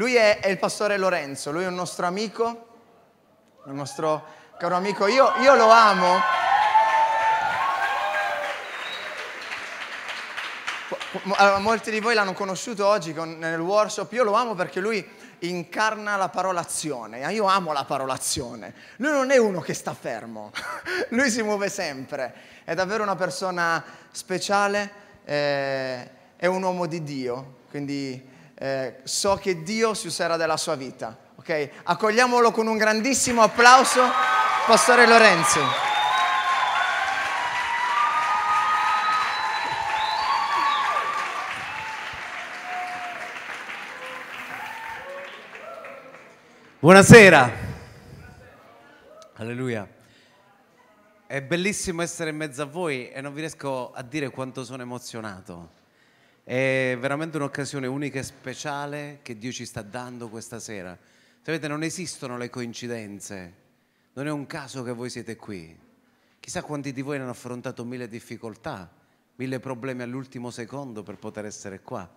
Lui è, è, il pastore Lorenzo, lui è un nostro amico, un nostro caro amico. Io, io lo amo. Molti di voi l'hanno conosciuto oggi nel workshop, io lo amo perché lui incarna la parola azione, ah, Io amo la parola azione, Lui non è uno che sta fermo, lui si muove sempre. È davvero una persona speciale, eh, è un uomo di Dio, quindi eh, so che Dio si userà della sua vita. Ok? Accogliamolo con un grandissimo applauso, Pastore Lorenzo. Buonasera. Alleluia. È bellissimo essere in mezzo a voi e non vi riesco a dire quanto sono emozionato. È veramente un'occasione unica e speciale che Dio ci sta dando questa sera. Sapete, non esistono le coincidenze, non è un caso che voi siete qui. Chissà quanti di voi hanno affrontato mille difficoltà, mille problemi all'ultimo secondo per poter essere qua.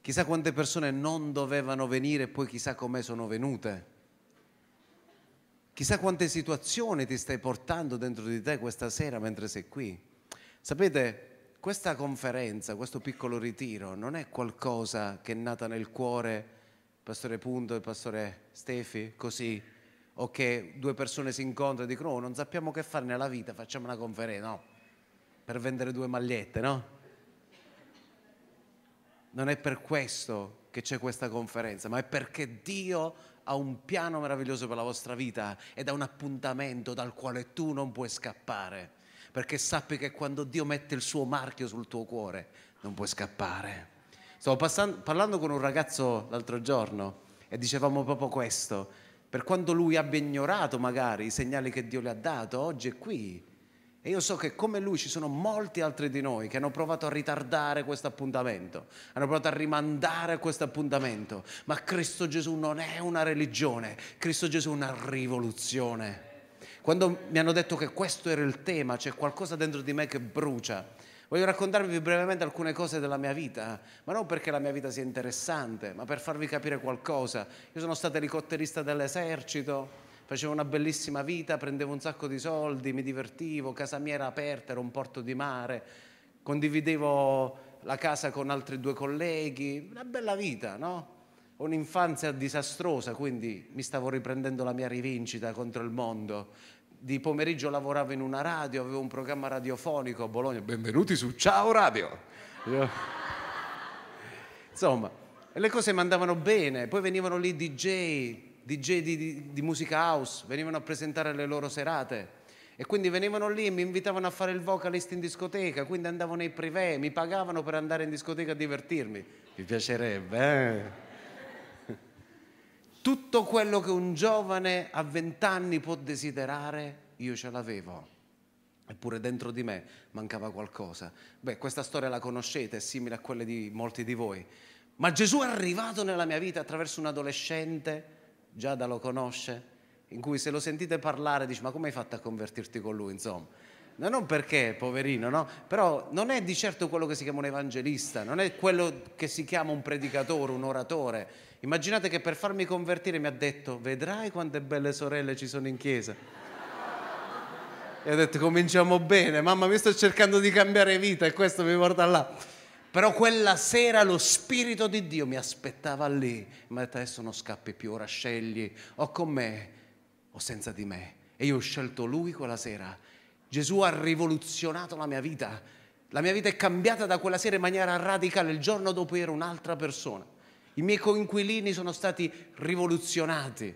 Chissà quante persone non dovevano venire e poi chissà come sono venute. Chissà quante situazioni ti stai portando dentro di te questa sera mentre sei qui. Sapete, questa conferenza, questo piccolo ritiro, non è qualcosa che è nata nel cuore, Pastore Punto e Pastore Stefi, così, o che due persone si incontrano e dicono, oh, non sappiamo che fare nella vita, facciamo una conferenza, no, per vendere due magliette, no? Non è per questo che c'è questa conferenza, ma è perché Dio ha un piano meraviglioso per la vostra vita ed è un appuntamento dal quale tu non puoi scappare perché sappi che quando Dio mette il suo marchio sul tuo cuore non puoi scappare. Stavo passando, parlando con un ragazzo l'altro giorno e dicevamo proprio questo, per quanto lui abbia ignorato magari i segnali che Dio le ha dato, oggi è qui. E io so che come lui ci sono molti altri di noi che hanno provato a ritardare questo appuntamento, hanno provato a rimandare questo appuntamento, ma Cristo Gesù non è una religione, Cristo Gesù è una rivoluzione. Quando mi hanno detto che questo era il tema, c'è qualcosa dentro di me che brucia. Voglio raccontarvi brevemente alcune cose della mia vita, ma non perché la mia vita sia interessante, ma per farvi capire qualcosa. Io sono stato elicotterista dell'esercito, facevo una bellissima vita, prendevo un sacco di soldi, mi divertivo, casa mia era aperta, era un porto di mare, condividevo la casa con altri due colleghi, una bella vita, no? un'infanzia disastrosa, quindi mi stavo riprendendo la mia rivincita contro il mondo di pomeriggio lavoravo in una radio, avevo un programma radiofonico a Bologna, benvenuti su Ciao Radio. Insomma, le cose mi andavano bene, poi venivano lì DJ, DJ di, di, di, musica house, venivano a presentare le loro serate e quindi venivano lì e mi invitavano a fare il vocalist in discoteca, quindi andavo nei privé, mi pagavano per andare in discoteca a divertirmi. Mi piacerebbe, eh? tutto quello che un giovane a vent'anni può desiderare, io ce l'avevo. Eppure dentro di me mancava qualcosa. Beh, questa storia la conoscete, è simile a quella di molti di voi. Ma Gesù è arrivato nella mia vita attraverso un adolescente, Giada lo conosce, in cui se lo sentite parlare dici ma come hai fatto a convertirti con lui, insomma. No, non perché, poverino, no? Però non è di certo quello che si chiama un evangelista, non è quello che si chiama un predicatore, un oratore, Immaginate che per farmi convertire mi ha detto, vedrai quante belle sorelle ci sono in chiesa. E ho detto, cominciamo bene, mamma mi sto cercando di cambiare vita e questo mi porta là. Però quella sera lo Spirito di Dio mi aspettava lì, mi ha detto adesso non scappi più, ora scegli o con me o senza di me. E io ho scelto Lui quella sera. Gesù ha rivoluzionato la mia vita. La mia vita è cambiata da quella sera in maniera radicale. Il giorno dopo ero un'altra persona. I miei coinquilini sono stati rivoluzionati.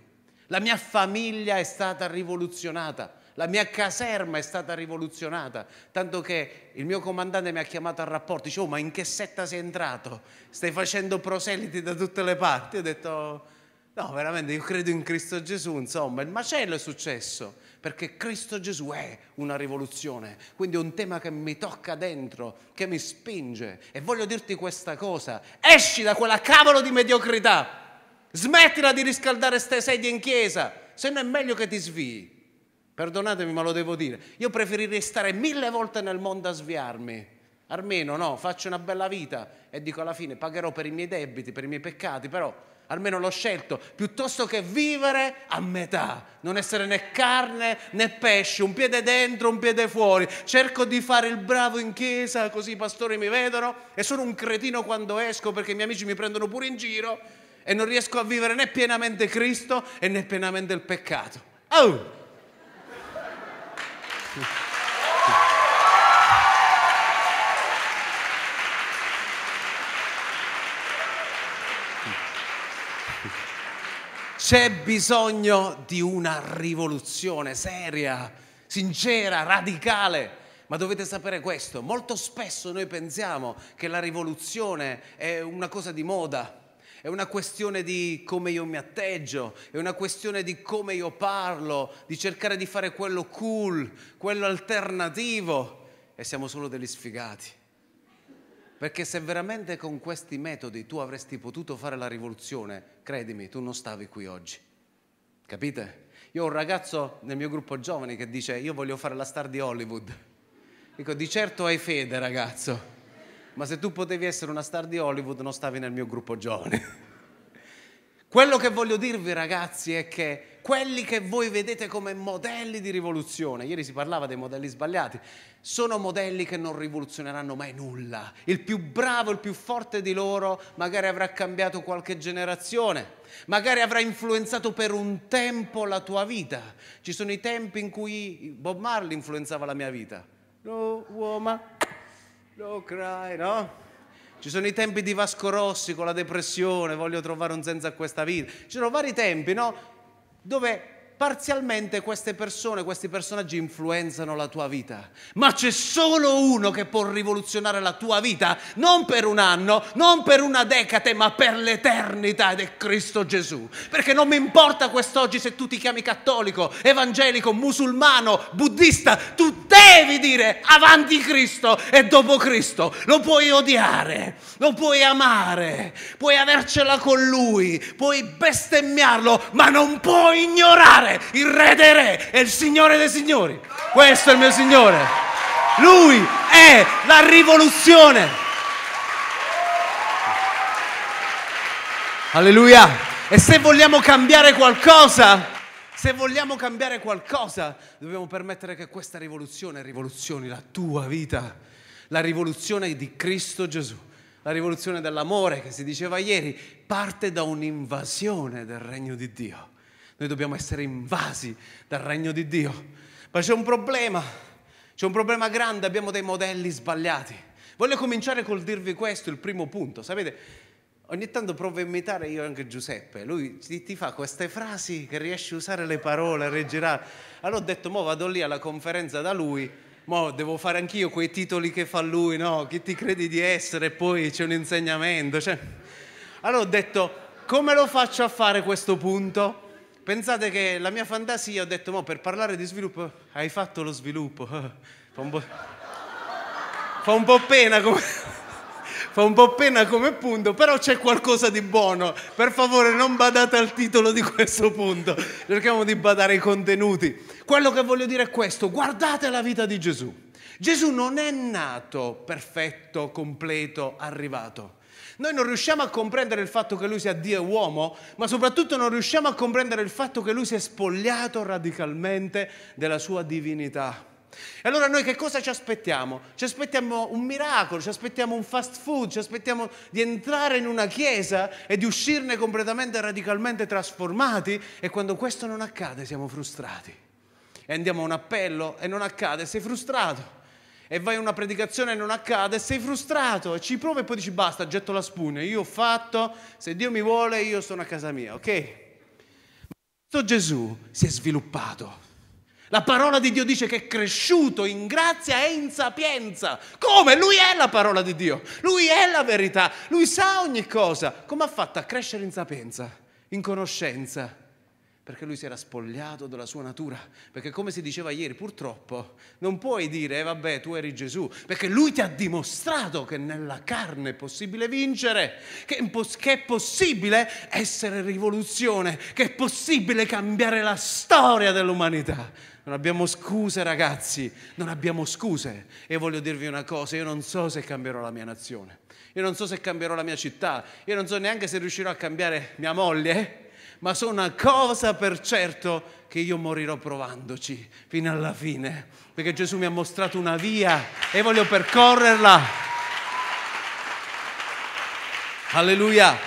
La mia famiglia è stata rivoluzionata. La mia caserma è stata rivoluzionata, tanto che il mio comandante mi ha chiamato a rapporto, dice, oh ma in che setta sei entrato? Stai facendo proseliti da tutte le parti? ho detto, No, veramente, io credo in Cristo Gesù, insomma, il macello è successo, perché Cristo Gesù è una rivoluzione, quindi è un tema che mi tocca dentro, che mi spinge. E voglio dirti questa cosa, esci da quella cavolo di mediocrità, smettila di riscaldare ste sedie in chiesa, se no è meglio che ti svii. Perdonatemi, ma lo devo dire, io preferirei stare mille volte nel mondo a sviarmi. Almeno no, faccio una bella vita e dico alla fine pagherò per i miei debiti, per i miei peccati, però almeno l'ho scelto, piuttosto che vivere a metà, non essere né carne né pesce, un piede dentro, un piede fuori. Cerco di fare il bravo in chiesa, così i pastori mi vedono e sono un cretino quando esco perché i miei amici mi prendono pure in giro e non riesco a vivere né pienamente Cristo e né pienamente il peccato. Oh! C'è bisogno di una rivoluzione seria, sincera, radicale. Ma dovete sapere questo, molto spesso noi pensiamo che la rivoluzione è una cosa di moda, è una questione di come io mi atteggio, è una questione di come io parlo, di cercare di fare quello cool, quello alternativo e siamo solo degli sfigati. Perché se veramente con questi metodi tu avresti potuto fare la rivoluzione, credimi, tu non stavi qui oggi. Capite? Io ho un ragazzo nel mio gruppo giovani che dice io voglio fare la star di Hollywood. Dico di certo hai fede ragazzo, ma se tu potevi essere una star di Hollywood non stavi nel mio gruppo giovani. Quello che voglio dirvi ragazzi è che quelli che voi vedete come modelli di rivoluzione, ieri si parlava dei modelli sbagliati, sono modelli che non rivoluzioneranno mai nulla. Il più bravo, il più forte di loro magari avrà cambiato qualche generazione, magari avrà influenzato per un tempo la tua vita. Ci sono i tempi in cui Bob Marley influenzava la mia vita. No, uomo, no cry, no? Ci sono i tempi di Vasco Rossi con la depressione, voglio trovare un senso a questa vita. Ci sono vari tempi, no? dove parzialmente queste persone, questi personaggi influenzano la tua vita, ma c'è solo uno che può rivoluzionare la tua vita, non per un anno, non per una decade, ma per l'eternità ed è Cristo Gesù. Perché non mi importa quest'oggi se tu ti chiami cattolico, evangelico, musulmano, buddista, tu devi dire avanti Cristo e dopo Cristo. Lo puoi odiare, lo puoi amare, puoi avercela con lui, puoi bestemmiarlo, ma non puoi ignorare fare il re dei re e il signore dei signori. Questo è il mio signore. Lui è la rivoluzione. Alleluia. E se vogliamo cambiare qualcosa, se vogliamo cambiare qualcosa, dobbiamo permettere che questa rivoluzione rivoluzioni la tua vita, la rivoluzione di Cristo Gesù. La rivoluzione dell'amore che si diceva ieri parte da un'invasione del regno di Dio. Noi dobbiamo essere invasi dal regno di Dio. Ma c'è un problema, c'è un problema grande, abbiamo dei modelli sbagliati. Voglio cominciare col dirvi questo, il primo punto. Sapete, ogni tanto provo a imitare io anche Giuseppe, lui ti, ti fa queste frasi che riesce a usare le parole, a reggirare. Allora ho detto, mo vado lì alla conferenza da lui, mo devo fare anch'io quei titoli che fa lui, no? Chi ti credi di essere e poi c'è un insegnamento. Cioè... Allora ho detto, come lo faccio a fare questo punto? Pensate che la mia fantasia, ho detto, ma per parlare di sviluppo, hai fatto lo sviluppo. Eh. Fa un po', fa un po pena come... fa un po' pena come punto, però c'è qualcosa di buono. Per favore non badate al titolo di questo punto, cerchiamo di badare ai contenuti. Quello che voglio dire è questo, guardate la vita di Gesù. Gesù non è nato perfetto, completo, arrivato. Noi non riusciamo a comprendere il fatto che lui sia Dio e uomo, ma soprattutto non riusciamo a comprendere il fatto che lui si è spogliato radicalmente della sua divinità. E allora noi che cosa ci aspettiamo? Ci aspettiamo un miracolo, ci aspettiamo un fast food, ci aspettiamo di entrare in una chiesa e di uscirne completamente e radicalmente trasformati e quando questo non accade siamo frustrati. E andiamo a un appello e non accade, sei frustrato e vai a una predicazione e non accade, sei frustrato, ci provi e poi dici basta, getto la spugna, io ho fatto, se Dio mi vuole io sono a casa mia, ok? questo Gesù si è sviluppato. La parola di Dio dice che è cresciuto in grazia e in sapienza. Come? Lui è la parola di Dio, lui è la verità, lui sa ogni cosa. Come ha fatto a crescere in sapienza, in conoscenza? perché lui si era spogliato della sua natura, perché come si diceva ieri, purtroppo non puoi dire, eh, vabbè, tu eri Gesù, perché lui ti ha dimostrato che nella carne è possibile vincere, che, che è possibile essere rivoluzione, che è possibile cambiare la storia dell'umanità. Non abbiamo scuse ragazzi, non abbiamo scuse. E voglio dirvi una cosa, io non so se cambierò la mia nazione, io non so se cambierò la mia città, io non so neanche se riuscirò a cambiare mia moglie, ma so una cosa per certo che io morirò provandoci fino alla fine, perché Gesù mi ha mostrato una via e voglio percorrerla. Alleluia.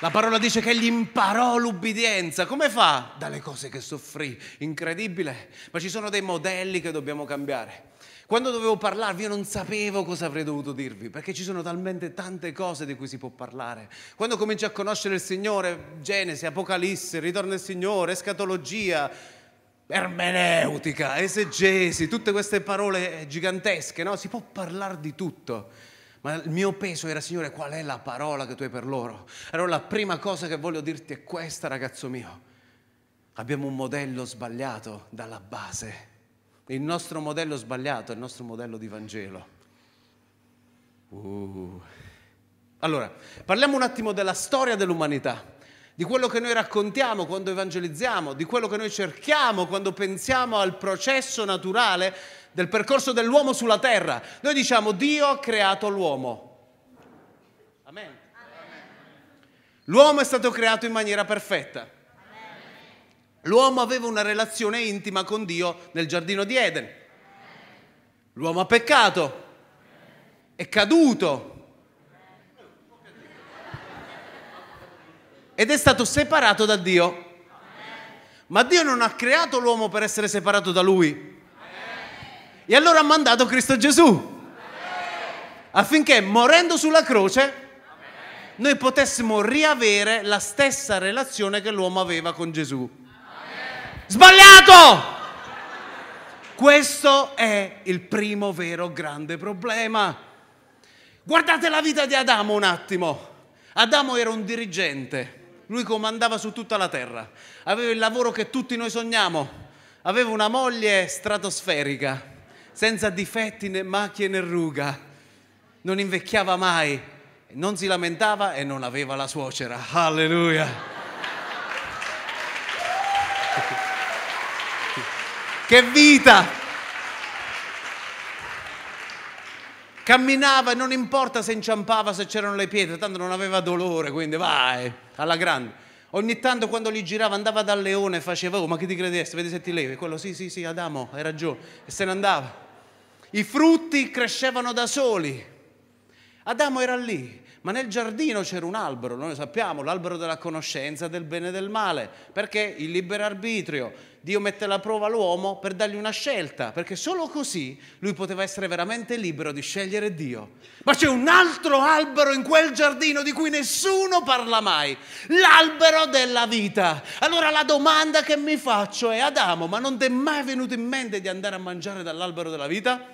La parola dice che gli imparò l'ubbidienza. Come fa? Dalle cose che soffrì. Incredibile. Ma ci sono dei modelli che dobbiamo cambiare. Quando dovevo parlarvi io non sapevo cosa avrei dovuto dirvi, perché ci sono talmente tante cose di cui si può parlare. Quando cominci a conoscere il Signore, Genesi, Apocalisse, Ritorno del Signore, escatologia, ermeneutica, esegesi, tutte queste parole gigantesche, no? Si può parlare di tutto. Ma il mio peso era, Signore, qual è la parola che tu hai per loro? Allora la prima cosa che voglio dirti è questa, ragazzo mio. Abbiamo un modello sbagliato dalla base il nostro modello sbagliato, è il nostro modello di Vangelo. Uh. Allora, parliamo un attimo della storia dell'umanità, di quello che noi raccontiamo quando evangelizziamo, di quello che noi cerchiamo quando pensiamo al processo naturale del percorso dell'uomo sulla terra. Noi diciamo Dio ha creato l'uomo. Amen. L'uomo è stato creato in maniera perfetta. L'uomo aveva una relazione intima con Dio nel giardino di Eden. L'uomo ha peccato, è caduto ed è stato separato da Dio. Ma Dio non ha creato l'uomo per essere separato da lui. E allora ha mandato Cristo Gesù affinché morendo sulla croce noi potessimo riavere la stessa relazione che l'uomo aveva con Gesù. Sbagliato! Questo è il primo vero grande problema. Guardate la vita di Adamo un attimo. Adamo era un dirigente, lui comandava su tutta la terra, aveva il lavoro che tutti noi sogniamo, aveva una moglie stratosferica, senza difetti né macchie né ruga, non invecchiava mai, non si lamentava e non aveva la suocera. Alleluia! Che vita! Camminava, non importa se inciampava, se c'erano le pietre, tanto non aveva dolore, quindi vai, alla grande. Ogni tanto quando gli girava andava dal leone e faceva, oh ma che ti credesse, vedi se ti levi, quello sì sì sì Adamo, hai ragione, e se ne andava. I frutti crescevano da soli. Adamo era lì, ma nel giardino c'era un albero, noi lo sappiamo, l'albero della conoscenza del bene e del male, perché il libero arbitrio, Dio mette alla prova l'uomo per dargli una scelta, perché solo così lui poteva essere veramente libero di scegliere Dio. Ma c'è un altro albero in quel giardino di cui nessuno parla mai, l'albero della vita. Allora la domanda che mi faccio è Adamo, ma non ti è mai venuto in mente di andare a mangiare dall'albero della vita?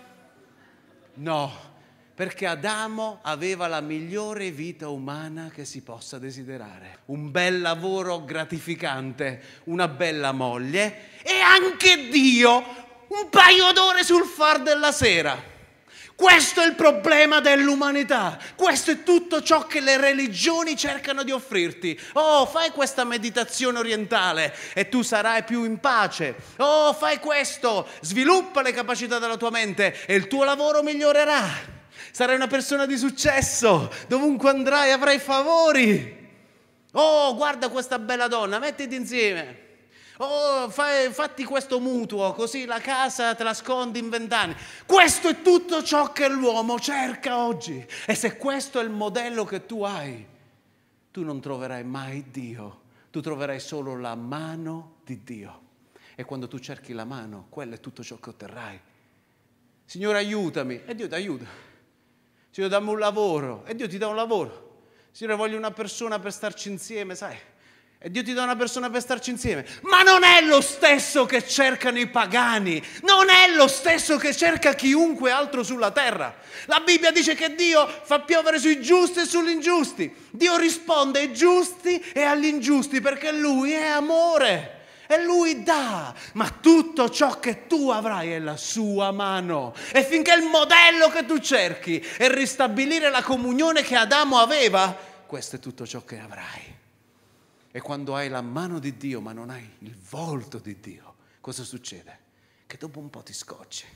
No perché Adamo aveva la migliore vita umana che si possa desiderare. Un bel lavoro gratificante, una bella moglie e anche Dio un paio d'ore sul far della sera. Questo è il problema dell'umanità, questo è tutto ciò che le religioni cercano di offrirti. Oh, fai questa meditazione orientale e tu sarai più in pace. Oh, fai questo, sviluppa le capacità della tua mente e il tuo lavoro migliorerà. Sarai una persona di successo. Dovunque andrai avrai favori. Oh, guarda questa bella donna, mettiti insieme. Oh, fai, fatti questo mutuo, così la casa te la scondi in vent'anni. Questo è tutto ciò che l'uomo cerca oggi. E se questo è il modello che tu hai, tu non troverai mai Dio, tu troverai solo la mano di Dio. E quando tu cerchi la mano, quello è tutto ciò che otterrai. Signore, aiutami. E Dio ti aiuta. Signore, dammi un lavoro. E Dio ti dà un lavoro. Signore, voglio una persona per starci insieme, sai? E Dio ti dà una persona per starci insieme. Ma non è lo stesso che cercano i pagani, non è lo stesso che cerca chiunque altro sulla terra. La Bibbia dice che Dio fa piovere sui giusti e sugli ingiusti. Dio risponde ai giusti e agli ingiusti perché Lui è amore e lui dà, ma tutto ciò che tu avrai è la sua mano. E finché il modello che tu cerchi è ristabilire la comunione che Adamo aveva, questo è tutto ciò che avrai. E quando hai la mano di Dio ma non hai il volto di Dio, cosa succede? Che dopo un po' ti scocci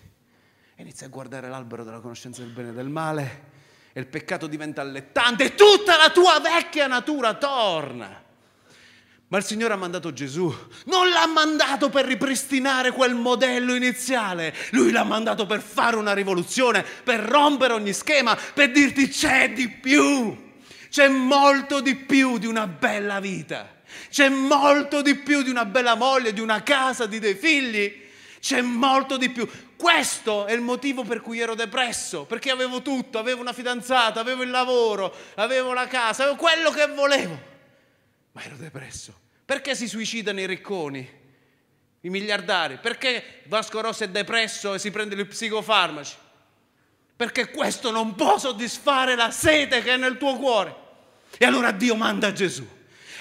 Inizia a guardare l'albero della conoscenza del bene e del male e il peccato diventa allettante e tutta la tua vecchia natura torna. Ma il Signore ha mandato Gesù, non l'ha mandato per ripristinare quel modello iniziale, lui l'ha mandato per fare una rivoluzione, per rompere ogni schema, per dirti c'è di più, c'è molto di più di una bella vita, c'è molto di più di una bella moglie, di una casa, di dei figli, c'è molto di più. Questo è il motivo per cui ero depresso, perché avevo tutto, avevo una fidanzata, avevo il lavoro, avevo la casa, avevo quello che volevo, ma ero depresso perché si suicidano i ricconi, i miliardari? Perché Vasco Rosso è depresso e si prende gli psicofarmaci? Perché questo non può soddisfare la sete che è nel tuo cuore. E allora Dio manda Gesù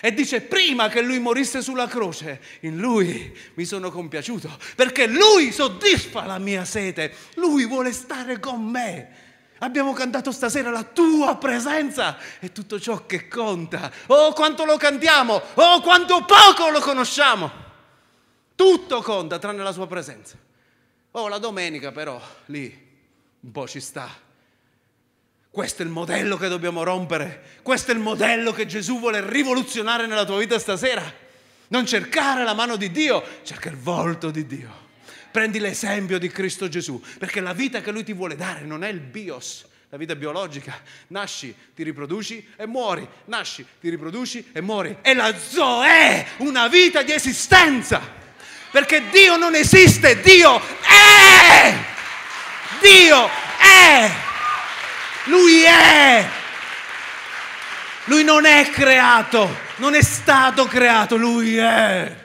e dice prima che lui morisse sulla croce, in lui mi sono compiaciuto, perché lui soddisfa la mia sete, lui vuole stare con me. Abbiamo cantato stasera la tua presenza è tutto ciò che conta. Oh, quanto lo cantiamo! Oh, quanto poco lo conosciamo! Tutto conta tranne la sua presenza. Oh, la domenica però, lì, un po' ci sta. Questo è il modello che dobbiamo rompere. Questo è il modello che Gesù vuole rivoluzionare nella tua vita stasera. Non cercare la mano di Dio, cerca il volto di Dio prendi l'esempio di Cristo Gesù, perché la vita che Lui ti vuole dare non è il bios, la vita biologica. Nasci, ti riproduci e muori, nasci, ti riproduci e muori. È la Zoe, una vita di esistenza. Perché Dio non esiste, Dio è! Dio è! Lui è! Lui non è creato, non è stato creato, lui è!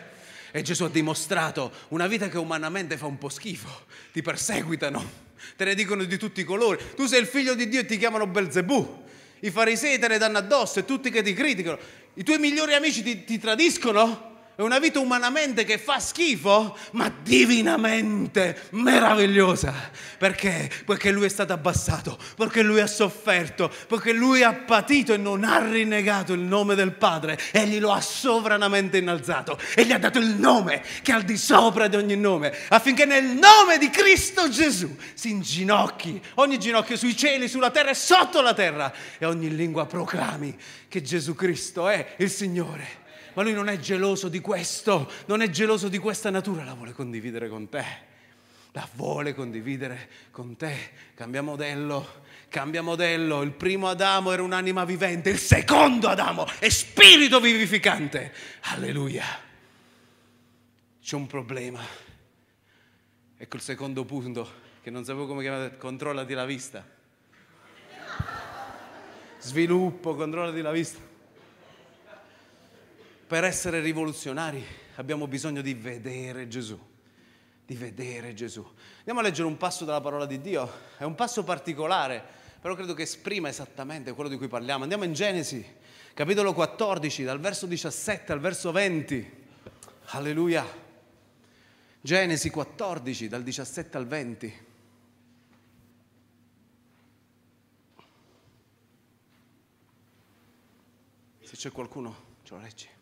E Gesù ha dimostrato una vita che umanamente fa un po' schifo, ti perseguitano, te ne dicono di tutti i colori, tu sei il figlio di Dio e ti chiamano Belzebù, i farisei te ne danno addosso e tutti che ti criticano, i tuoi migliori amici ti, ti tradiscono è una vita umanamente che fa schifo, ma divinamente meravigliosa. Perché? Perché lui è stato abbassato, perché lui ha sofferto, perché lui ha patito e non ha rinnegato il nome del Padre. Egli lo ha sovranamente innalzato e gli ha dato il nome che è al di sopra di ogni nome, affinché nel nome di Cristo Gesù si inginocchi ogni ginocchio sui cieli, sulla terra e sotto la terra e ogni lingua proclami che Gesù Cristo è il Signore ma lui non è geloso di questo, non è geloso di questa natura, la vuole condividere con te. La vuole condividere con te. Cambia modello, cambia modello. Il primo Adamo era un'anima vivente, il secondo Adamo è spirito vivificante. Alleluia. C'è un problema. Ecco il secondo punto che non sapevo come chiamare, controllati la vista. Sviluppo, controllati la vista per essere rivoluzionari abbiamo bisogno di vedere Gesù, di vedere Gesù. Andiamo a leggere un passo dalla parola di Dio, è un passo particolare, però credo che esprima esattamente quello di cui parliamo. Andiamo in Genesi, capitolo 14, dal verso 17 al verso 20. Alleluia. Genesi 14, dal 17 al 20. Se c'è qualcuno, ce lo leggi.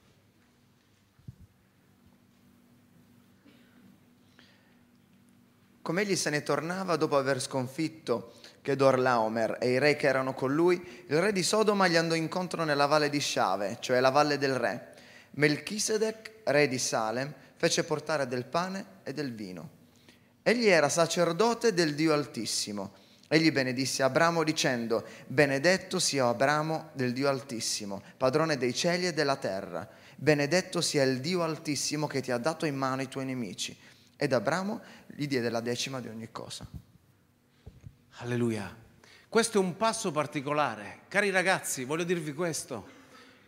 come egli se ne tornava dopo aver sconfitto Chedorlaomer e i re che erano con lui, il re di Sodoma gli andò incontro nella valle di Shave, cioè la valle del re. Melchisedec, re di Salem, fece portare del pane e del vino. Egli era sacerdote del Dio Altissimo. Egli benedisse Abramo dicendo, benedetto sia Abramo del Dio Altissimo, padrone dei cieli e della terra. Benedetto sia il Dio Altissimo che ti ha dato in mano i tuoi nemici. Ed Abramo gli diede la decima di ogni cosa. Alleluia. Questo è un passo particolare. Cari ragazzi, voglio dirvi questo.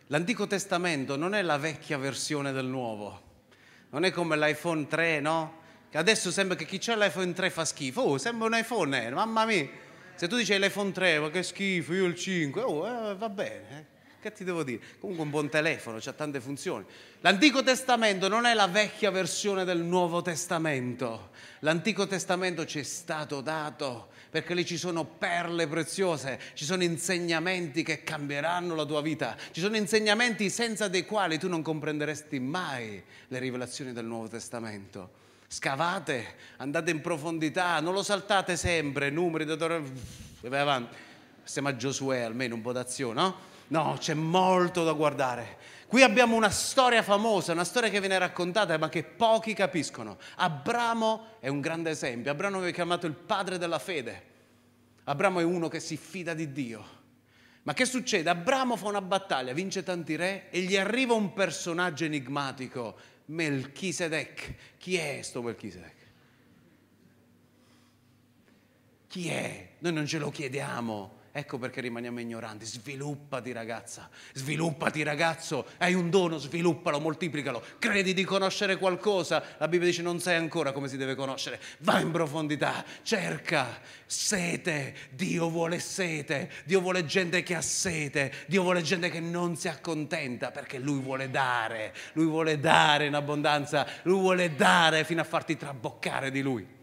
L'Antico Testamento non è la vecchia versione del Nuovo. Non è come l'iPhone 3, no? Che adesso sembra che chi ha l'iPhone 3 fa schifo. Oh, sembra un iPhone, eh, mamma mia. Se tu dici l'iPhone 3, ma che schifo, io il 5, oh, eh, va bene. Eh. Che ti devo dire? Comunque un buon telefono, ha tante funzioni. L'Antico Testamento non è la vecchia versione del Nuovo Testamento. L'Antico Testamento ci è stato dato perché lì ci sono perle preziose, ci sono insegnamenti che cambieranno la tua vita, ci sono insegnamenti senza dei quali tu non comprenderesti mai le rivelazioni del Nuovo Testamento. Scavate, andate in profondità, non lo saltate sempre, numeri, dottor... Vai avanti. Siamo a Giosuè, almeno un po' d'azione, no? No, c'è molto da guardare. Qui abbiamo una storia famosa, una storia che viene raccontata ma che pochi capiscono. Abramo è un grande esempio. Abramo è chiamato il padre della fede. Abramo è uno che si fida di Dio. Ma che succede? Abramo fa una battaglia, vince tanti re e gli arriva un personaggio enigmatico, Melchisedec. Chi è questo Melchisedec? Chi è? Noi non ce lo chiediamo, Ecco perché rimaniamo ignoranti. Sviluppati ragazza, sviluppati ragazzo, hai un dono, sviluppalo, moltiplicalo. Credi di conoscere qualcosa? La Bibbia dice non sai ancora come si deve conoscere. Va in profondità, cerca sete. Dio vuole sete, Dio vuole gente che ha sete, Dio vuole gente che non si accontenta perché Lui vuole dare, Lui vuole dare in abbondanza, Lui vuole dare fino a farti traboccare di Lui.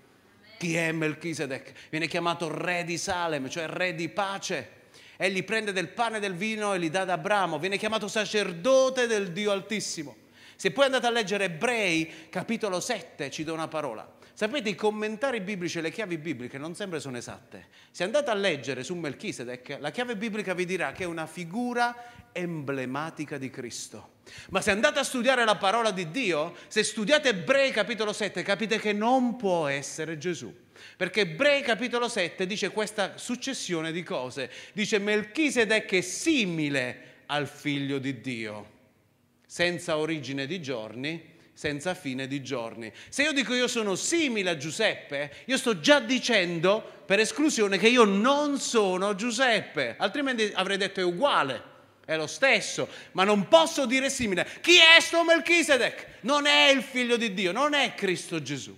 Chi è Melchisedec? Viene chiamato re di Salem, cioè re di pace. Egli prende del pane e del vino e li dà ad Abramo. Viene chiamato sacerdote del Dio Altissimo. Se poi andate a leggere Ebrei, capitolo 7, ci do una parola. Sapete, i commentari biblici e le chiavi bibliche non sempre sono esatte. Se andate a leggere su Melchisedec, la chiave biblica vi dirà che è una figura emblematica di Cristo. Ma se andate a studiare la parola di Dio, se studiate Ebrei capitolo 7, capite che non può essere Gesù. Perché Ebrei capitolo 7 dice questa successione di cose. Dice Melchisedec è simile al figlio di Dio, senza origine di giorni, senza fine di giorni. Se io dico io sono simile a Giuseppe, io sto già dicendo per esclusione che io non sono Giuseppe, altrimenti avrei detto è uguale. È lo stesso, ma non posso dire simile. Chi è sto Melchisedec? Non è il figlio di Dio, non è Cristo Gesù.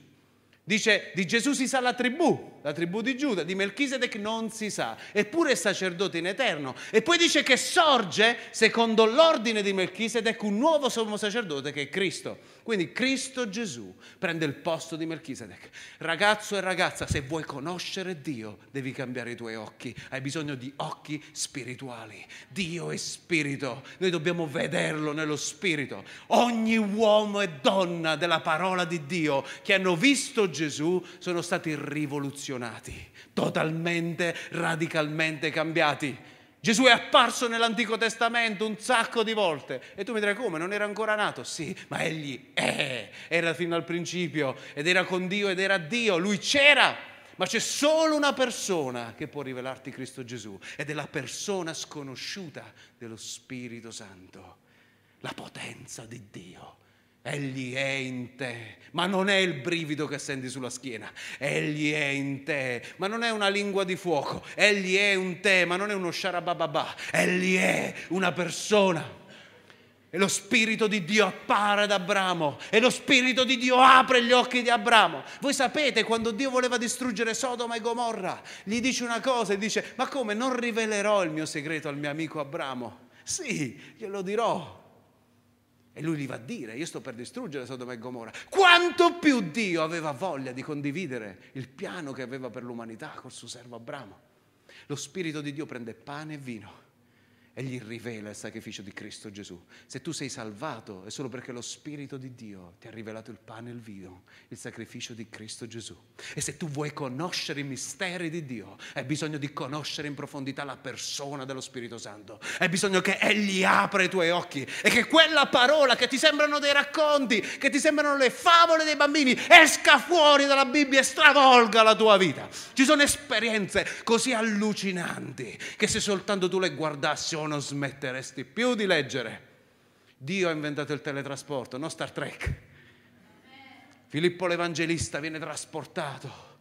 Dice di Gesù si sa la tribù, la tribù di Giuda, di Melchisedec non si sa, eppure è sacerdote in eterno. E poi dice che sorge, secondo l'ordine di Melchisedec, un nuovo sommo sacerdote che è Cristo. Quindi Cristo Gesù prende il posto di Melchisedec. Ragazzo e ragazza, se vuoi conoscere Dio, devi cambiare i tuoi occhi. Hai bisogno di occhi spirituali. Dio è spirito, noi dobbiamo vederlo nello spirito. Ogni uomo e donna della parola di Dio che hanno visto Gesù sono stati rivoluzionati rivoluzionati, totalmente, radicalmente cambiati. Gesù è apparso nell'Antico Testamento un sacco di volte e tu mi dirai come? Non era ancora nato? Sì, ma egli è, era fino al principio ed era con Dio ed era Dio, lui c'era. Ma c'è solo una persona che può rivelarti Cristo Gesù ed è la persona sconosciuta dello Spirito Santo, la potenza di Dio Egli è in te, ma non è il brivido che senti sulla schiena, egli è in te, ma non è una lingua di fuoco, egli è un te, ma non è uno sciarabababà, egli è una persona. E lo Spirito di Dio appare ad Abramo e lo Spirito di Dio apre gli occhi di Abramo. Voi sapete quando Dio voleva distruggere Sodoma e Gomorra, gli dice una cosa e dice, ma come non rivelerò il mio segreto al mio amico Abramo? Sì, glielo dirò e lui gli va a dire, io sto per distruggere Sodoma e Gomorra. Quanto più Dio aveva voglia di condividere il piano che aveva per l'umanità col suo servo Abramo. Lo Spirito di Dio prende pane e vino e gli rivela il sacrificio di Cristo Gesù. Se tu sei salvato è solo perché lo Spirito di Dio ti ha rivelato il pane e il vino, il sacrificio di Cristo Gesù. E se tu vuoi conoscere i misteri di Dio, hai bisogno di conoscere in profondità la persona dello Spirito Santo. Hai bisogno che Egli apra i tuoi occhi e che quella parola che ti sembrano dei racconti, che ti sembrano le favole dei bambini, esca fuori dalla Bibbia e stravolga la tua vita. Ci sono esperienze così allucinanti che se soltanto tu le guardassi non smetteresti più di leggere. Dio ha inventato il teletrasporto, non Star Trek. Filippo l'Evangelista viene trasportato.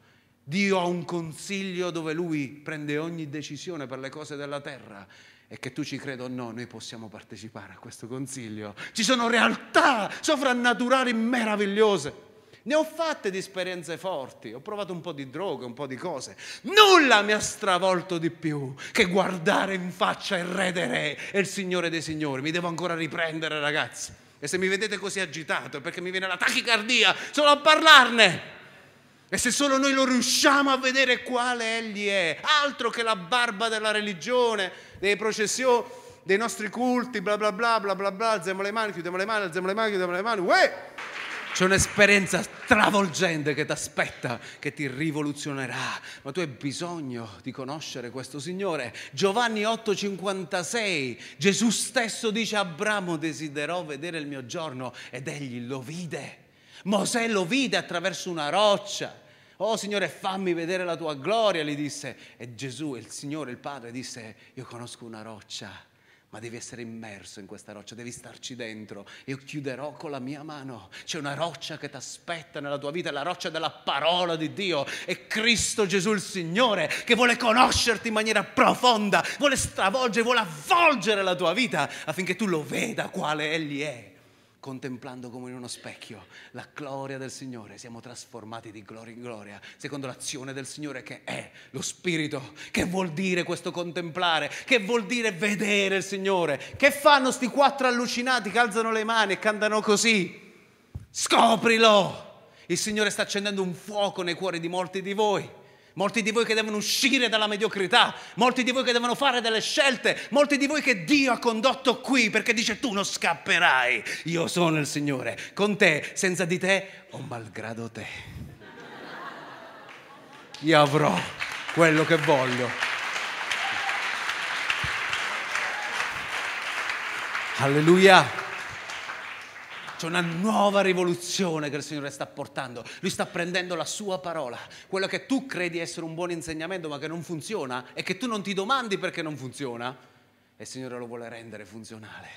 Dio ha un consiglio dove lui prende ogni decisione per le cose della terra e che tu ci creda o no, noi possiamo partecipare a questo consiglio. Ci sono realtà sovrannaturali meravigliose. Ne ho fatte di esperienze forti, ho provato un po' di droghe, un po' di cose. Nulla mi ha stravolto di più che guardare in faccia il Re dei Re e il Signore dei Signori. Mi devo ancora riprendere, ragazzi. E se mi vedete così agitato è perché mi viene la tachicardia solo a parlarne. E se solo noi lo riusciamo a vedere quale egli è, altro che la barba della religione, dei processioni, dei nostri culti, bla bla bla bla bla bla, alziamo le mani, chiudiamo le mani, alziamo le mani, chiudiamo le mani, uè! C'è un'esperienza travolgente che ti aspetta, che ti rivoluzionerà, ma tu hai bisogno di conoscere questo Signore. Giovanni 8:56, Gesù stesso dice a Abramo desiderò vedere il mio giorno ed egli lo vide. Mosè lo vide attraverso una roccia. Oh Signore, fammi vedere la tua gloria, gli disse. E Gesù, il Signore, il Padre, disse, io conosco una roccia ma devi essere immerso in questa roccia, devi starci dentro. Io chiuderò con la mia mano. C'è una roccia che ti aspetta nella tua vita, è la roccia della parola di Dio. È Cristo Gesù il Signore che vuole conoscerti in maniera profonda, vuole stravolgere, vuole avvolgere la tua vita affinché tu lo veda quale Egli è contemplando come in uno specchio la gloria del Signore, siamo trasformati di gloria in gloria, secondo l'azione del Signore che è lo Spirito. Che vuol dire questo contemplare? Che vuol dire vedere il Signore? Che fanno sti quattro allucinati che alzano le mani e cantano così? Scoprilo! Il Signore sta accendendo un fuoco nei cuori di molti di voi molti di voi che devono uscire dalla mediocrità, molti di voi che devono fare delle scelte, molti di voi che Dio ha condotto qui perché dice tu non scapperai, io sono il Signore, con te, senza di te o malgrado te. Io avrò quello che voglio. Alleluia. C'è una nuova rivoluzione che il Signore sta portando. Lui sta prendendo la sua parola, quello che tu credi essere un buon insegnamento ma che non funziona e che tu non ti domandi perché non funziona. E il Signore lo vuole rendere funzionale,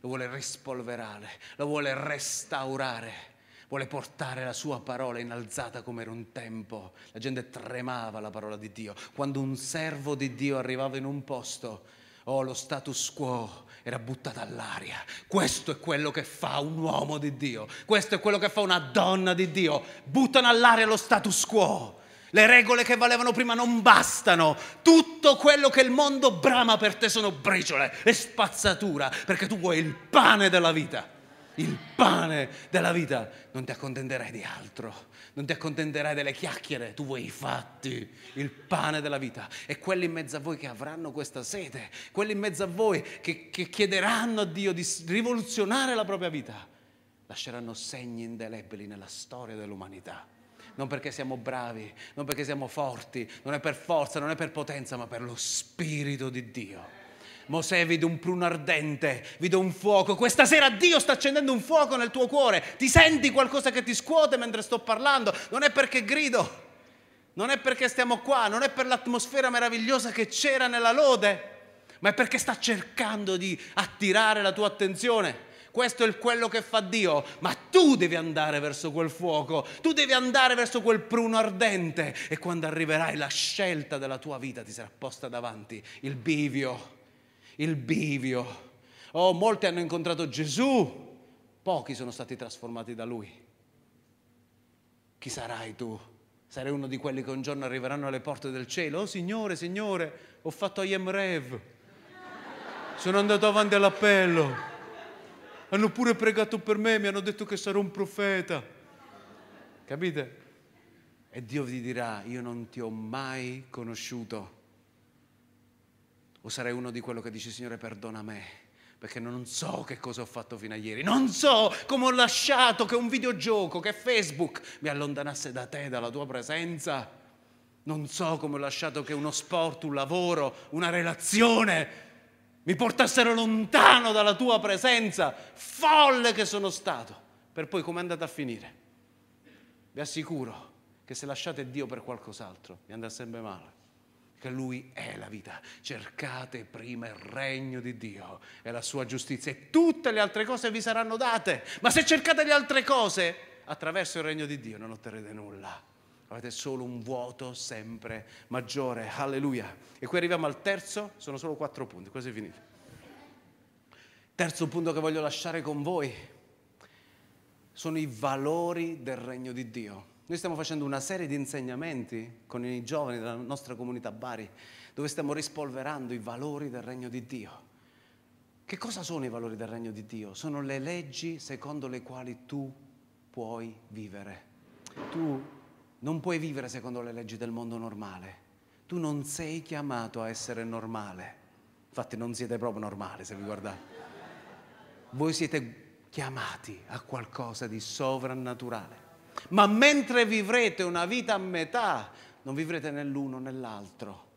lo vuole rispolverare, lo vuole restaurare vuole portare la sua parola innalzata come era un tempo. La gente tremava la parola di Dio. Quando un servo di Dio arrivava in un posto, Oh, lo status quo era buttato all'aria. Questo è quello che fa un uomo di Dio. Questo è quello che fa una donna di Dio. Buttano all'aria lo status quo. Le regole che valevano prima non bastano. Tutto quello che il mondo brama per te sono briciole e spazzatura, perché tu vuoi il pane della vita il pane della vita, non ti accontenterai di altro, non ti accontenterai delle chiacchiere, tu vuoi i fatti, il pane della vita. E quelli in mezzo a voi che avranno questa sete, quelli in mezzo a voi che, che chiederanno a Dio di rivoluzionare la propria vita, lasceranno segni indelebili nella storia dell'umanità. Non perché siamo bravi, non perché siamo forti, non è per forza, non è per potenza, ma per lo Spirito di Dio. Mosè, vedo un pruno ardente, vedo un fuoco. Questa sera Dio sta accendendo un fuoco nel tuo cuore. Ti senti qualcosa che ti scuote mentre sto parlando? Non è perché grido, non è perché stiamo qua, non è per l'atmosfera meravigliosa che c'era nella lode, ma è perché sta cercando di attirare la tua attenzione. Questo è quello che fa Dio, ma tu devi andare verso quel fuoco, tu devi andare verso quel pruno ardente e quando arriverai la scelta della tua vita ti sarà posta davanti, il bivio il bivio. Oh, molti hanno incontrato Gesù, pochi sono stati trasformati da lui. Chi sarai tu? Sarai uno di quelli che un giorno arriveranno alle porte del cielo. Oh Signore, Signore, ho fatto Yem Rev. Sono andato avanti all'appello. Hanno pure pregato per me, mi hanno detto che sarò un profeta. Capite? E Dio vi dirà, io non ti ho mai conosciuto o sarei uno di quello che dice, Signore, perdona me, perché non so che cosa ho fatto fino a ieri, non so come ho lasciato che un videogioco, che Facebook mi allontanasse da te, dalla tua presenza. Non so come ho lasciato che uno sport, un lavoro, una relazione mi portassero lontano dalla tua presenza, folle che sono stato, per poi come è andata a finire. Vi assicuro che se lasciate Dio per qualcos'altro, vi andrà sempre male che Lui è la vita. Cercate prima il regno di Dio e la sua giustizia e tutte le altre cose vi saranno date. Ma se cercate le altre cose attraverso il regno di Dio non otterrete nulla. Avete solo un vuoto sempre maggiore. Alleluia. E qui arriviamo al terzo, sono solo quattro punti, quasi finito. Terzo punto che voglio lasciare con voi sono i valori del regno di Dio. Noi stiamo facendo una serie di insegnamenti con i giovani della nostra comunità Bari, dove stiamo rispolverando i valori del regno di Dio. Che cosa sono i valori del regno di Dio? Sono le leggi secondo le quali tu puoi vivere. Tu non puoi vivere secondo le leggi del mondo normale. Tu non sei chiamato a essere normale. Infatti non siete proprio normali se vi guardate. Voi siete chiamati a qualcosa di sovrannaturale. Ma mentre vivrete una vita a metà, non vivrete nell'uno nell'altro.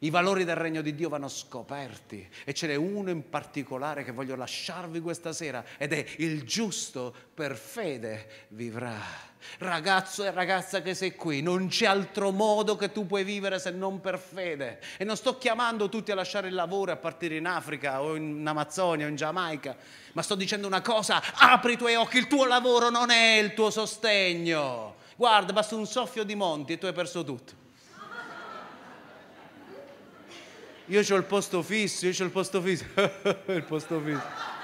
I valori del regno di Dio vanno scoperti e ce n'è uno in particolare che voglio lasciarvi questa sera ed è il giusto per fede vivrà. Ragazzo e ragazza che sei qui, non c'è altro modo che tu puoi vivere se non per fede. E non sto chiamando tutti a lasciare il lavoro e a partire in Africa o in Amazzonia o in Giamaica, ma sto dicendo una cosa, apri i tuoi occhi, il tuo lavoro non è il tuo sostegno. Guarda, basta un soffio di monti e tu hai perso tutto. Io ho il posto fisso, io ho il posto fisso, il posto fisso.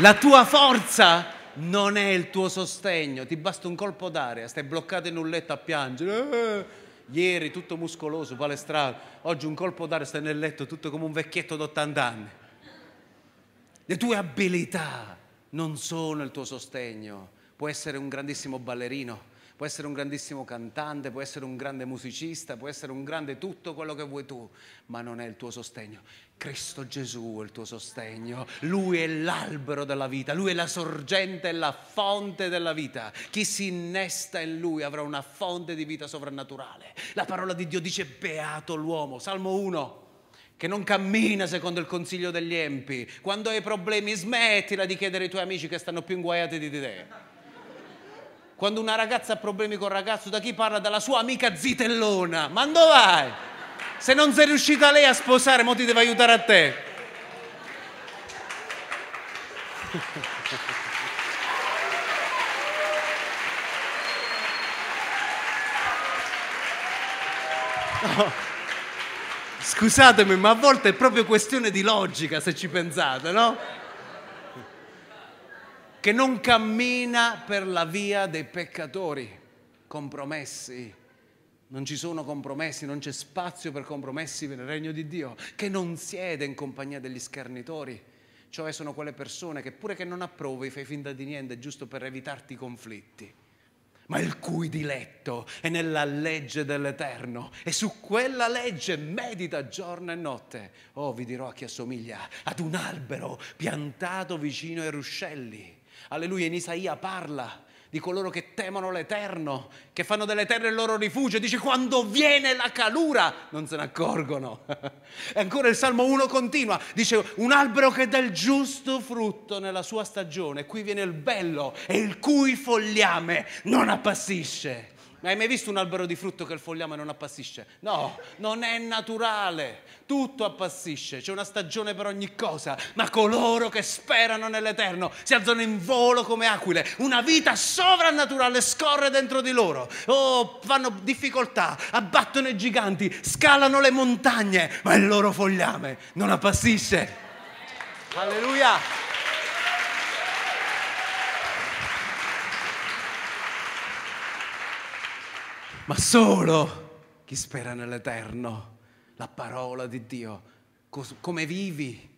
La tua forza non è il tuo sostegno, ti basta un colpo d'aria, stai bloccato in un letto a piangere. Eh, ieri tutto muscoloso, palestrato, oggi un colpo d'aria, stai nel letto tutto come un vecchietto d'80 anni. Le tue abilità non sono il tuo sostegno, puoi essere un grandissimo ballerino, può essere un grandissimo cantante, può essere un grande musicista, può essere un grande tutto quello che vuoi tu, ma non è il tuo sostegno. Cristo Gesù è il tuo sostegno, Lui è l'albero della vita, Lui è la sorgente e la fonte della vita. Chi si innesta in Lui avrà una fonte di vita sovrannaturale. La parola di Dio dice beato l'uomo, Salmo 1 che non cammina secondo il consiglio degli empi. Quando hai problemi smettila di chiedere ai tuoi amici che stanno più inguaiati di te. Quando una ragazza ha problemi con col ragazzo, da chi parla? Dalla sua amica zitellona. Ma dove vai? Se non sei riuscita lei a sposare, mo ti deve aiutare a te. No. Scusatemi, ma a volte è proprio questione di logica se ci pensate, no? che non cammina per la via dei peccatori, compromessi. Non ci sono compromessi, non c'è spazio per compromessi nel regno di Dio, che non siede in compagnia degli schernitori, cioè sono quelle persone che pure che non approvi fai finta di niente giusto per evitarti i conflitti, ma il cui diletto è nella legge dell'Eterno e su quella legge medita giorno e notte. Oh, vi dirò a chi assomiglia, ad un albero piantato vicino ai ruscelli Alleluia, in Isaia parla di coloro che temono l'Eterno, che fanno dell'Eterno il loro rifugio. Dice, quando viene la calura non se ne accorgono. e ancora il Salmo 1 continua, dice, un albero che dà il giusto frutto nella sua stagione, qui viene il bello e il cui fogliame non appassisce. Ma hai mai visto un albero di frutto che il fogliame non appassisce? No, non è naturale. Tutto appassisce, c'è una stagione per ogni cosa, ma coloro che sperano nell'Eterno si alzano in volo come aquile. Una vita sovrannaturale scorre dentro di loro. Oh, fanno difficoltà, abbattono i giganti, scalano le montagne, ma il loro fogliame non appassisce. Alleluia! ma solo chi spera nell'Eterno, la parola di Dio, cos- come vivi,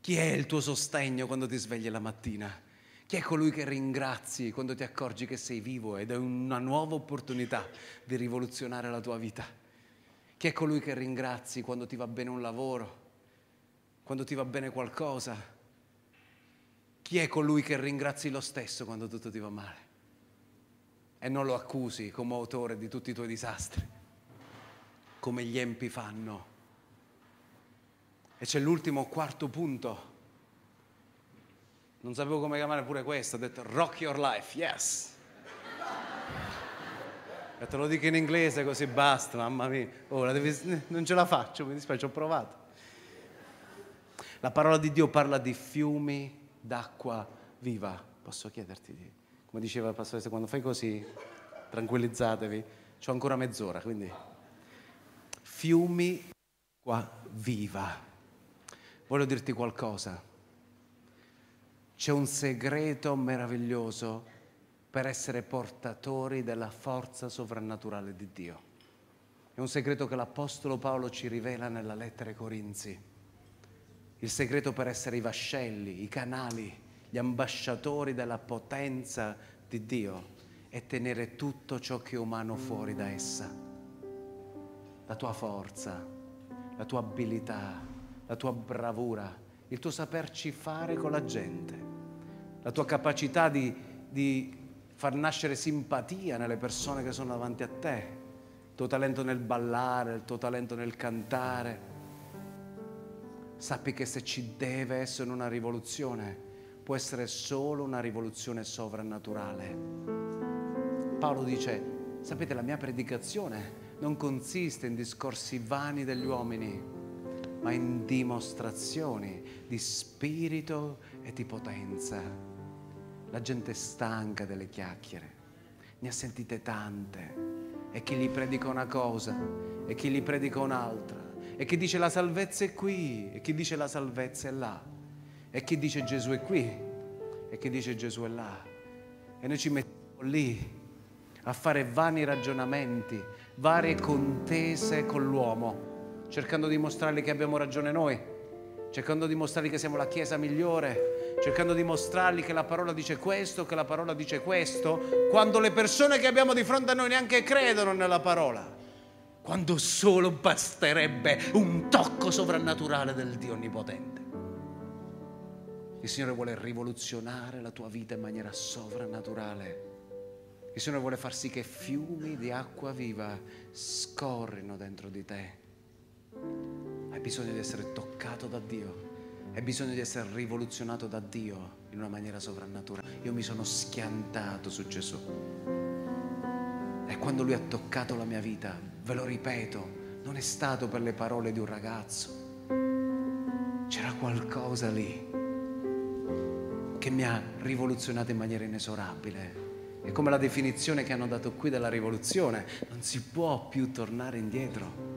chi è il tuo sostegno quando ti svegli la mattina, chi è colui che ringrazi quando ti accorgi che sei vivo ed è una nuova opportunità di rivoluzionare la tua vita, chi è colui che ringrazi quando ti va bene un lavoro, quando ti va bene qualcosa, chi è colui che ringrazi lo stesso quando tutto ti va male e non lo accusi come autore di tutti i tuoi disastri, come gli empi fanno. E c'è l'ultimo quarto punto. Non sapevo come chiamare pure questo, ho detto rock your life, yes. E te lo dico in inglese così basta, mamma mia. Oh, devi... non ce la faccio, mi dispiace, ho provato. La parola di Dio parla di fiumi d'acqua viva. Posso chiederti di come diceva il pastore, quando fai così, tranquillizzatevi, ho ancora mezz'ora, quindi fiumi qua viva. Voglio dirti qualcosa. C'è un segreto meraviglioso per essere portatori della forza sovrannaturale di Dio. È un segreto che l'Apostolo Paolo ci rivela nella lettera ai Corinzi. Il segreto per essere i vascelli, i canali gli ambasciatori della potenza di Dio e tenere tutto ciò che è umano fuori da essa. La tua forza, la tua abilità, la tua bravura, il tuo saperci fare con la gente, la tua capacità di, di far nascere simpatia nelle persone che sono davanti a te, il tuo talento nel ballare, il tuo talento nel cantare. Sappi che se ci deve essere una rivoluzione, può essere solo una rivoluzione sovrannaturale. Paolo dice, sapete, la mia predicazione non consiste in discorsi vani degli uomini, ma in dimostrazioni di spirito e di potenza. La gente è stanca delle chiacchiere, ne ha sentite tante, e chi gli predica una cosa, e chi gli predica un'altra, e chi dice la salvezza è qui, e chi dice la salvezza è là. E chi dice Gesù è qui e chi dice Gesù è là. E noi ci mettiamo lì a fare vani ragionamenti, varie contese con l'uomo, cercando di mostrargli che abbiamo ragione noi, cercando di mostrargli che siamo la Chiesa migliore, cercando di mostrargli che la parola dice questo, che la parola dice questo, quando le persone che abbiamo di fronte a noi neanche credono nella parola quando solo basterebbe un tocco sovrannaturale del Dio Onnipotente. Il Signore vuole rivoluzionare la tua vita in maniera sovrannaturale. Il Signore vuole far sì che fiumi di acqua viva scorrino dentro di te. Hai bisogno di essere toccato da Dio. Hai bisogno di essere rivoluzionato da Dio in una maniera sovrannaturale. Io mi sono schiantato su Gesù. E quando Lui ha toccato la mia vita, ve lo ripeto, non è stato per le parole di un ragazzo. C'era qualcosa lì che mi ha rivoluzionato in maniera inesorabile. È come la definizione che hanno dato qui della rivoluzione, non si può più tornare indietro.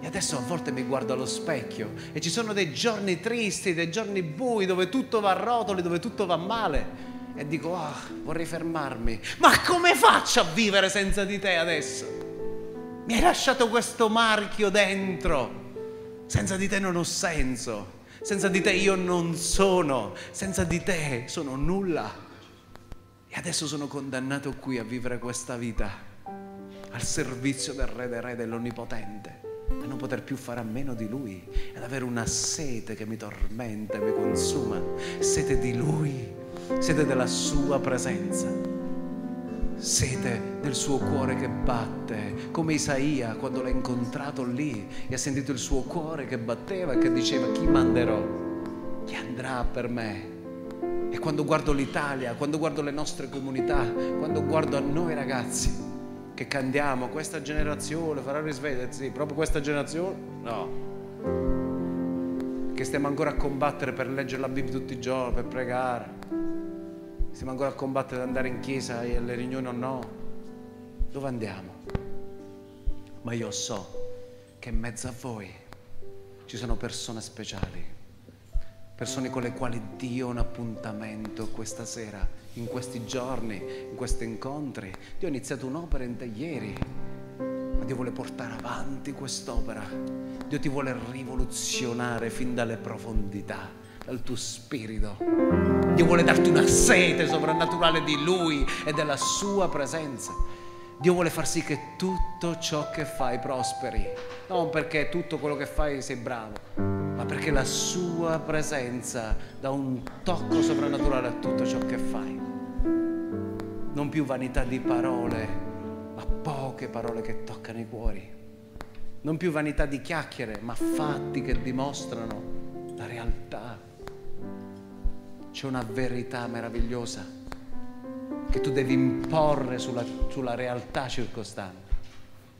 E adesso a volte mi guardo allo specchio e ci sono dei giorni tristi, dei giorni bui dove tutto va a rotoli, dove tutto va male. E dico, ah, vorrei fermarmi. Ma come faccio a vivere senza di te adesso? Mi hai lasciato questo marchio dentro. Senza di te non ho senso senza di te io non sono, senza di te sono nulla. E adesso sono condannato qui a vivere questa vita, al servizio del Re del Re dell'Onnipotente, a non poter più fare a meno di Lui, ad avere una sete che mi tormenta e mi consuma, sete di Lui, sete della Sua presenza sete del suo cuore che batte, come Isaia quando l'ha incontrato lì e ha sentito il suo cuore che batteva e che diceva chi manderò, chi andrà per me. E quando guardo l'Italia, quando guardo le nostre comunità, quando guardo a noi ragazzi che cantiamo, questa generazione farà risvegliare, sì, proprio questa generazione, no. Che stiamo ancora a combattere per leggere la Bibbia tutti i giorni, per pregare Stiamo ancora a combattere ad andare in chiesa e alle riunioni o no? Dove andiamo? Ma io so che in mezzo a voi ci sono persone speciali, persone con le quali Dio ha un appuntamento questa sera, in questi giorni, in questi incontri. Dio ha iniziato un'opera ieri, ma Dio vuole portare avanti quest'opera. Dio ti vuole rivoluzionare fin dalle profondità dal tuo spirito. Dio vuole darti una sete soprannaturale di Lui e della Sua presenza. Dio vuole far sì che tutto ciò che fai prosperi, non perché tutto quello che fai sei bravo, ma perché la Sua presenza dà un tocco soprannaturale a tutto ciò che fai. Non più vanità di parole, ma poche parole che toccano i cuori. Non più vanità di chiacchiere, ma fatti che dimostrano la realtà c'è una verità meravigliosa che tu devi imporre sulla, sulla realtà circostante.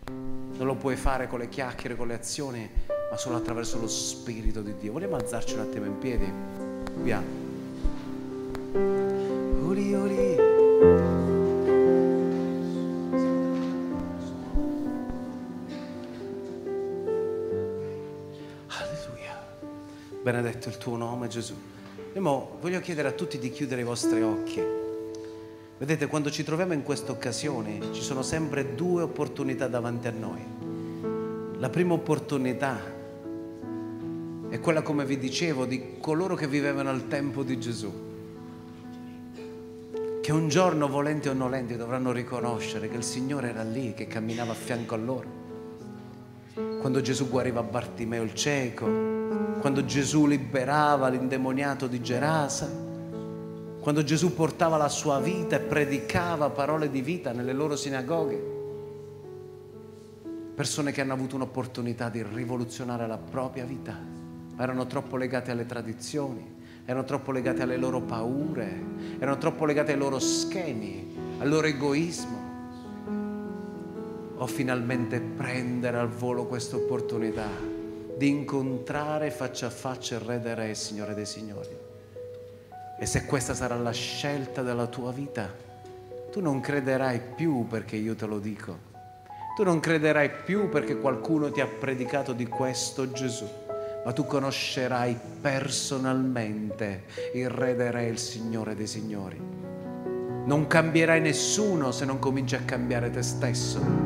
Non lo puoi fare con le chiacchiere, con le azioni, ma solo attraverso lo Spirito di Dio. Vogliamo alzarci un attimo in piedi? Via. Uri, uri. Alleluia. Benedetto il tuo nome, Gesù. Io voglio chiedere a tutti di chiudere i vostri occhi. Vedete, quando ci troviamo in questa occasione ci sono sempre due opportunità davanti a noi. La prima opportunità è quella, come vi dicevo, di coloro che vivevano al tempo di Gesù, che un giorno, volenti o nolenti, dovranno riconoscere che il Signore era lì, che camminava a fianco a loro. Quando Gesù guariva Bartimeo il cieco, quando Gesù liberava l'indemoniato di Gerasa, quando Gesù portava la sua vita e predicava parole di vita nelle loro sinagoghe. Persone che hanno avuto un'opportunità di rivoluzionare la propria vita, ma erano troppo legate alle tradizioni, erano troppo legate alle loro paure, erano troppo legate ai loro schemi, al loro egoismo. O finalmente prendere al volo questa opportunità di incontrare faccia a faccia il Re dei Re, Signore dei Signori. E se questa sarà la scelta della tua vita, tu non crederai più perché io te lo dico. Tu non crederai più perché qualcuno ti ha predicato di questo Gesù, ma tu conoscerai personalmente il Re dei Re, il Signore dei Signori. Non cambierai nessuno se non cominci a cambiare te stesso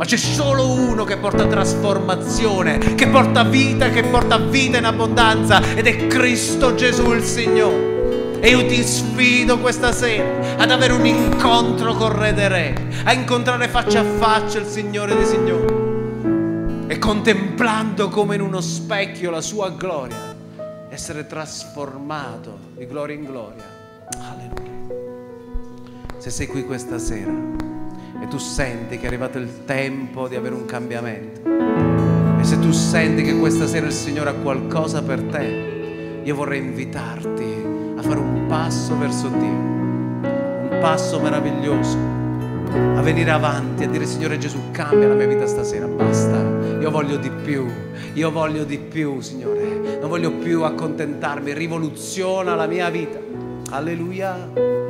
ma c'è solo uno che porta trasformazione, che porta vita, che porta vita in abbondanza ed è Cristo Gesù il Signore. E io ti sfido questa sera ad avere un incontro con Re dei Re, a incontrare faccia a faccia il Signore dei Signori e contemplando come in uno specchio la sua gloria, essere trasformato di gloria in gloria. Alleluia. Se sei qui questa sera, e tu senti che è arrivato il tempo di avere un cambiamento. E se tu senti che questa sera il Signore ha qualcosa per te, io vorrei invitarti a fare un passo verso Dio, un passo meraviglioso, a venire avanti, a dire Signore Gesù, cambia la mia vita stasera, basta, io voglio di più, io voglio di più, Signore, non voglio più accontentarmi, rivoluziona la mia vita. Alleluia.